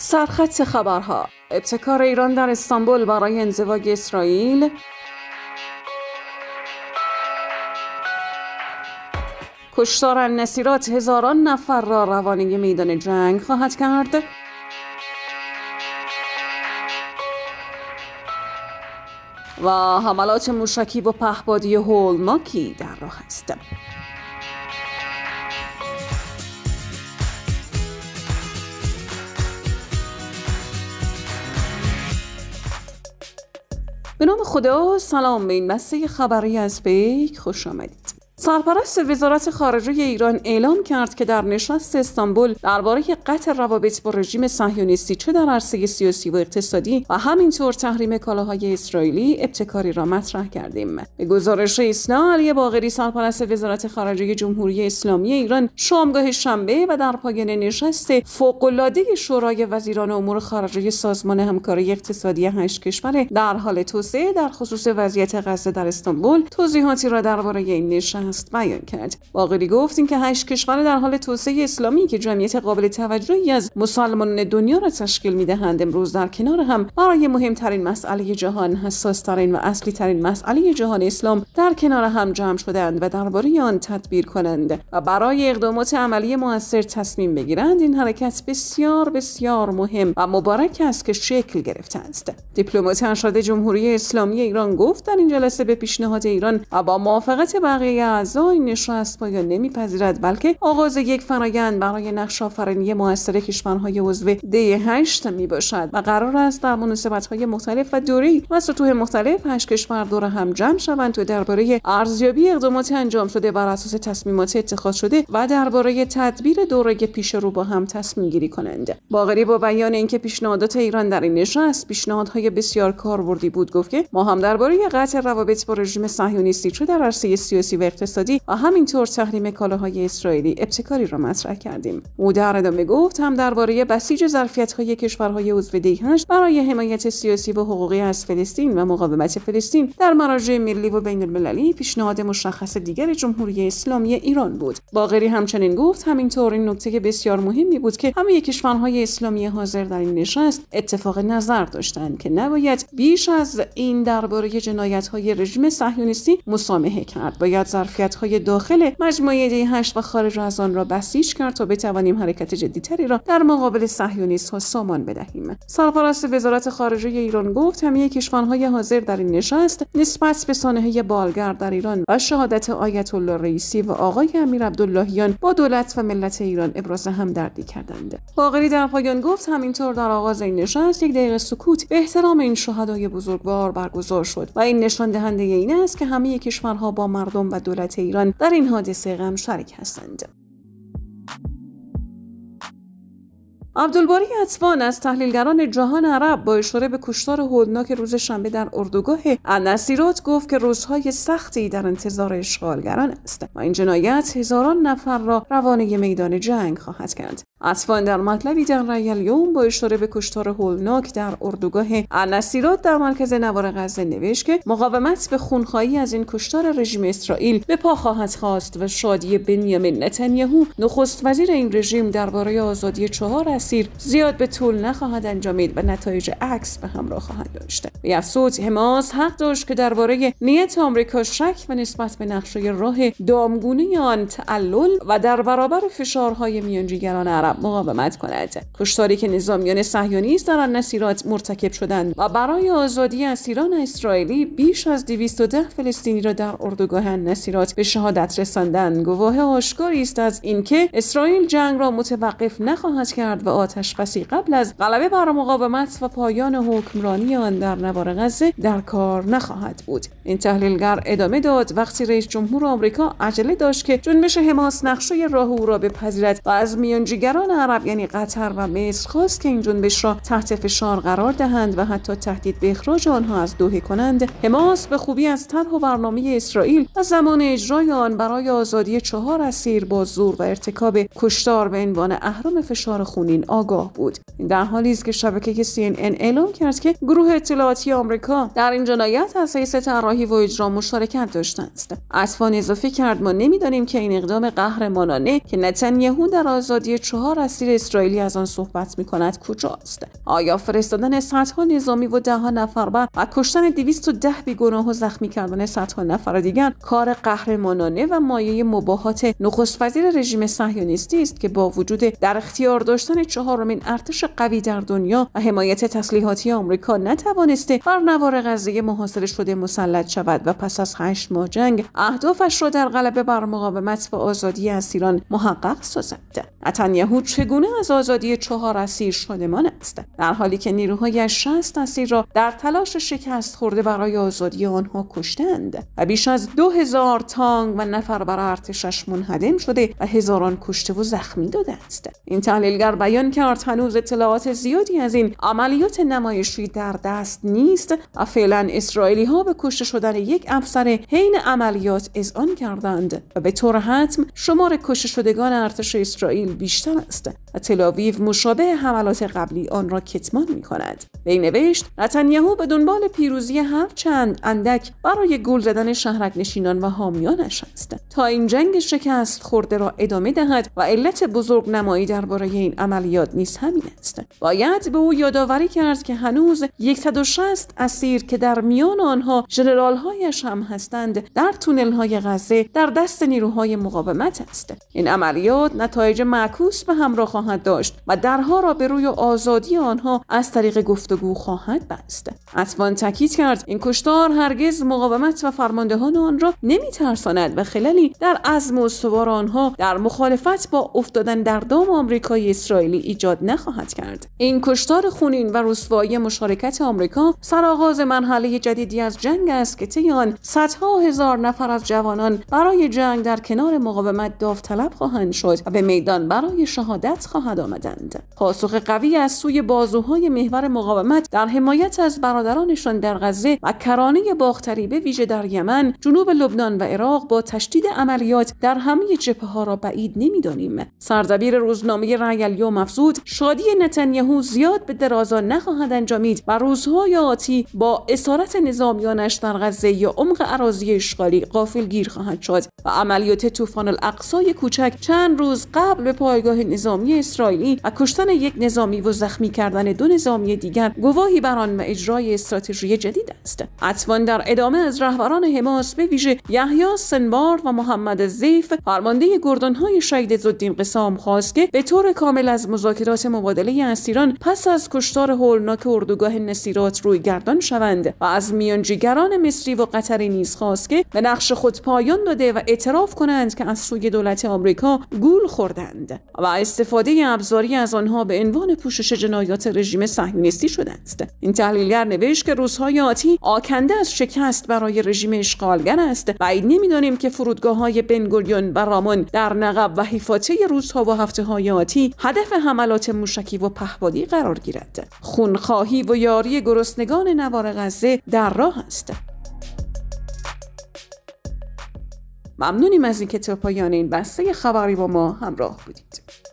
سرخط خبرها ابتکار ایران در استانبول برای انزواگ اسرائیل کشتار نسیرات هزاران نفر را روانه میدان جنگ خواهد کرد و حملات موشکی و پهبادی هولماکی در راه است به نام خدا سلام به این مسته خبری از بیک خوش آمدید سرپرست وزارت خارجه ایران اعلام کرد که در نشست استانبول درباره قطع روابط با رژیم صهیونیستی چه در عرصه سیاسی و اقتصادی و همینطور تحریم کالاهای اسرائیلی ابتکاری را مطرح کردیم به گزارش ایسنا علی باغری سرپرست وزارت خارجه جمهوری اسلامی ایران شامگاه شنبه و در پایان نشست فوقالعاده شورای وزیران امور خارجه سازمان همکاری اقتصادی هشت کشور در حال توسعه در خصوص وضعیت غزه در استانبول توضیحاتی را درباره این نشست دوست بیان کرد باقری گفت اینکه هشت کشور در حال توسعه اسلامی که جمعیت قابل توجهی از مسلمانان دنیا را تشکیل میدهند امروز در کنار هم برای مهمترین مسئله جهان حساسترین و اصلی ترین مسئله جهان اسلام در کنار هم جمع شدند و درباره آن تدبیر کنند و برای اقدامات عملی موثر تصمیم بگیرند این حرکت بسیار بسیار مهم و مبارک است که شکل گرفته است دیپلمات ارشد جمهوری اسلامی ایران گفت در این جلسه به پیشنهاد ایران و با موافقت بقیه اعضای نشست یا نمیپذیرد بلکه آغاز یک فرایند برای نقش آفرینی موثر کشورهای عضو دی هشت می باشد و قرار است در مناسبت های مختلف و دوری و سطوح مختلف هشت کشور دور هم جمع شوند تا درباره ارزیابی اقدامات انجام شده بر اساس تصمیمات اتخاذ شده و درباره تدبیر دوره پیش رو با هم تصمیم گیری کنند باقری با بیان اینکه پیشنهادات ایران در این نشست پیشنهادهای بسیار کاربردی بود گفت که ما هم درباره قطع روابط با رژیم صهیونیستی چه در عرصه سیاسی و اقتصادی و همینطور تحریم کالاهای اسرائیلی ابتکاری را مطرح کردیم او در ادامه گفت هم درباره بسیج های کشورهای عضو دیهنش برای حمایت سیاسی و حقوقی از فلسطین و مقاومت فلسطین در مراجع ملی و بین المللی پیشنهاد مشخص دیگر جمهوری اسلامی ایران بود باقری همچنین گفت همینطور این نکته بسیار مهمی بود که همه کشورهای اسلامی حاضر در این نشست اتفاق نظر داشتند که نباید بیش از این درباره های رژیم صهیونیستی مسامحه کرد باید ظرف ظرفیت های داخل مجموعه دی 8 و خارج از آن را بسیج کرد تا بتوانیم حرکت جدیتری را در مقابل صهیونیست ها سامان بدهیم سرپرست وزارت خارجه ایران گفت همه کشورهای حاضر در این نشست نسبت به سانحه بالگرد در ایران و شهادت آیت الله رئیسی و آقای امیر عبداللهیان با دولت و ملت ایران ابراز همدردی کردند باقری در پایان گفت همینطور در آغاز این نشست یک دقیقه سکوت به احترام این شهدای بزرگوار برگزار شد و این نشان دهنده این است که همه کشورها با مردم و دولت ایران در این حادثه غم شریک هستند عبدالباری اطفان از تحلیلگران جهان عرب با اشاره به کشتار هولناک روز شنبه در اردوگاه النصیرات گفت که روزهای سختی در انتظار اشغالگران است و این جنایت هزاران نفر را روانه میدان جنگ خواهد کرد اصفان در مطلبی در رأی با اشاره به کشتار هولناک در اردوگاه النصیرات در مرکز نوار غزه نوشت که مقاومت به خونخواهی از این کشتار رژیم اسرائیل به پا خواهد خواست و شادی بنیامین نتانیاهو نخست وزیر این رژیم درباره آزادی چهار اسیر زیاد به طول نخواهد انجامید و نتایج عکس به همراه خواهد داشت افسوس حماس حق داشت که درباره نیت آمریکا شک و نسبت به نقشه راه دامگونی آن تعلل و در برابر فشارهای میانجیگران مقاومت کند کشتاری که نظامیان صهیونیست در النصیرات مرتکب شدند و برای آزادی اسیران اسرائیلی بیش از 210 فلسطینی را در اردوگاه النصیرات به شهادت رساندند گواه آشکاری است از اینکه اسرائیل جنگ را متوقف نخواهد کرد و آتش بسی قبل از غلبه بر مقاومت و پایان حکمرانی آن در نوار غزه در کار نخواهد بود این تحلیلگر ادامه داد وقتی رئیس جمهور آمریکا عجله داشت که جنبش حماس نقشه راه او را بپذیرد و از کشوران عرب یعنی قطر و مصر خواست که این جنبش را تحت فشار قرار دهند و حتی تهدید به اخراج آنها از دوحه کنند حماس به خوبی از طرح و برنامه اسرائیل و زمان اجرای آن برای آزادی چهار اسیر با زور و ارتکاب کشتار به عنوان اهرم فشار خونین آگاه بود در حالی است که شبکه CNN اعلام کرد که گروه اطلاعاتی آمریکا در این جنایت از حیث طراحی و اجرا مشارکت داشتند اطفان اضافه کرد ما نمیدانیم که این اقدام قهرمانانه که نتنیاهو در آزادی چهار چهار اسیر اسرائیلی از آن صحبت می کند کجاست آیا فرستادن صدها نظامی و دهها نفر بر و کشتن بی بیگناه و زخمی کردن صدها نفر دیگر کار قهرمانانه و مایه مباهات نخست وزیر رژیم صهیونیستی است که با وجود در اختیار داشتن چهارمین ارتش قوی در دنیا و حمایت تسلیحاتی آمریکا نتوانسته بر نوار غزه محاصره شده مسلط شود و پس از هشت ماه جنگ اهدافش را در غلبه بر مقاومت و آزادی اسیران محقق سازد چگونه از آزادی چهار اسیر شادمان است در حالی که نیروهای شست اسیر را در تلاش شکست خورده برای آزادی آنها کشتند و بیش از دو هزار تانگ و نفر بر ارتشش منهدم شده و هزاران کشته و زخمی داده است این تحلیلگر بیان کرد هنوز اطلاعات زیادی از این عملیات نمایشی در دست نیست و فعلا اسرائیلی ها به کشته شدن یک افسر حین عملیات اذعان کردند و به طور حتم شمار کشته شدگان ارتش اسرائیل بیشتر است تلاویو مشابه حملات قبلی آن را کتمان می کند وی نوشت نتانیاهو به دنبال پیروزی هر چند اندک برای گل زدن شهرک نشینان و حامیانش است تا این جنگ شکست خورده را ادامه دهد و علت بزرگ نمایی درباره این عملیات نیست همین است باید به او یادآوری کرد که هنوز 160 اسیر که در میان آنها هایش هم هستند در تونل های غزه در دست نیروهای مقاومت است این عملیات نتایج معکوس به همراه خواهد داشت و درها را به روی آزادی آنها از طریق گفتگو خواهد بست اتوان تاکید کرد این کشتار هرگز مقاومت و فرماندهان آن را نمیترساند و خلالی در عزم و آنها در مخالفت با افتادن در دام آمریکای اسرائیلی ایجاد نخواهد کرد این کشتار خونین و رسوایی مشارکت آمریکا سرآغاز مرحله جدیدی از جنگ است که طی آن صدها هزار نفر از جوانان برای جنگ در کنار مقاومت داوطلب خواهند شد و به میدان برای شهادت خواهد آمدند پاسخ قوی از سوی بازوهای محور مقاومت در حمایت از برادرانشان در غزه و کرانه باختری به ویژه در یمن جنوب لبنان و عراق با تشدید عملیات در همه جبهه ها را بعید نمیدانیم سردبیر روزنامه رای الیوم افزود شادی نتانیاهو زیاد به درازا نخواهد انجامید و روزهای آتی با اسارت نظامیانش در غزه یا عمق اراضی اشغالی غافلگیر خواهد شد و عملیات طوفان الاقصای کوچک چند روز قبل به پایگاه نظامی اسرائیلی و کشتن یک نظامی و زخمی کردن دو نظامی دیگر گواهی بر آن و اجرای استراتژی جدید است حتما در ادامه از رهبران حماس به ویژه یحیی سنبار و محمد زیف فرمانده گردانهای شهید زدین قسام خواست که به طور کامل از مذاکرات مبادله اسیران پس از کشتار هولناک اردوگاه نسیرات روی گردان شوند و از میانجیگران مصری و قطری نیز خواست که به نقش خود پایان داده و اعتراف کنند که از سوی دولت آمریکا گول خوردند و استفاده ابزاری از آنها به عنوان پوشش جنایات رژیم صهیونیستی شده است این تحلیلگر نوشت که روزهای آتی آکنده از شکست برای رژیم اشغالگر است و این نمیدانیم که فرودگاه های بنگوریون و رامون در نقب و حیفاته روزها و هفته های آتی هدف حملات موشکی و پهپادی قرار گیرد خونخواهی و یاری گرسنگان نوار غزه در راه است ممنونیم از اینکه تا پایان این بسته خبری با ما همراه بودید